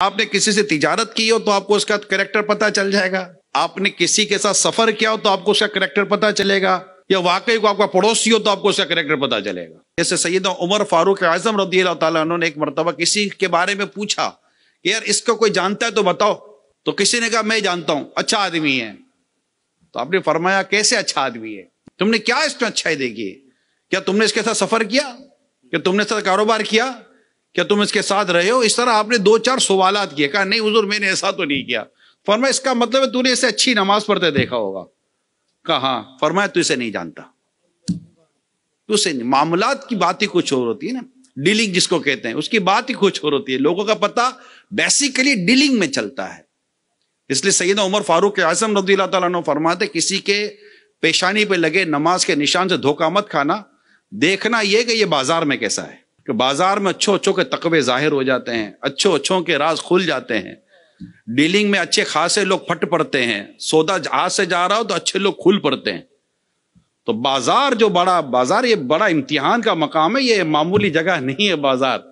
आपने किसी से तिजारत की हो तो आपको उसका करेक्टर पता चल जाएगा आपने किसी के साथ सफर किया हो तो आपको उसका करेक्टर पता चलेगा या वाकई को आपका पड़ोसी हो तो आपको उसका करेक्टर पता चलेगा जैसे सैदा उमर फारूक आजम रदी ने एक मरतबा किसी के बारे में पूछा कि यार इसको कोई जानता है तो बताओ तो किसी ने कहा मैं जानता हूं अच्छा आदमी है तो आपने फरमाया कैसे अच्छा आदमी है तुमने क्या इसमें अच्छाई देखी क्या तुमने इसके साथ सफर किया क्या तुमने इसके साथ कारोबार किया क्या तुम इसके साथ रहे हो इस तरह आपने दो चार सवाल किए कहा नहीं हजूर मैंने ऐसा तो नहीं किया फरमाया इसका मतलब है तूने इसे अच्छी नमाज पढ़ते देखा होगा कहा हाँ। फरमाया तू इसे नहीं जानता तू इसे नहीं मामलात की बात ही कुछ और होती है ना डीलिंग जिसको कहते हैं उसकी बात ही कुछ और होती है लोगों का पता बेसिकली डीलिंग में चलता है इसलिए सैद उमर फारूक आजम रदी तु फरमाते किसी के पेशानी पे लगे नमाज के निशान से धोखा मत खाना देखना यह कि यह बाजार में कैसा है कि बाजार में अच्छों अच्छों के तकबे जाहिर हो जाते हैं अच्छों अच्छों के राज खुल जाते हैं डीलिंग में अच्छे खासे लोग फट पड़ते हैं सौदा आज से जा रहा हो तो अच्छे लोग खुल पड़ते हैं तो बाजार जो बड़ा बाजार ये बड़ा इम्तिहान का मकाम है ये मामूली जगह नहीं है बाजार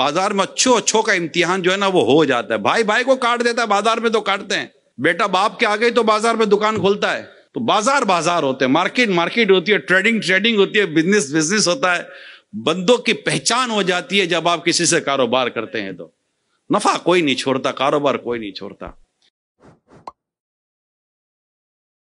बाजार में अच्छों अच्छों का इम्तिहान जो है ना वो हो जाता है भाई भाई को काट देता है बाजार में तो काटते हैं बेटा बाप के आ गए तो बाजार में दुकान खोलता है तो बाजार बाजार होते हैं मार्केट मार्केट होती है ट्रेडिंग ट्रेडिंग होती है बिजनेस बिजनेस होता है बंदों की पहचान हो जाती है जब आप किसी से कारोबार करते हैं तो नफा कोई नहीं छोड़ता कारोबार कोई नहीं छोड़ता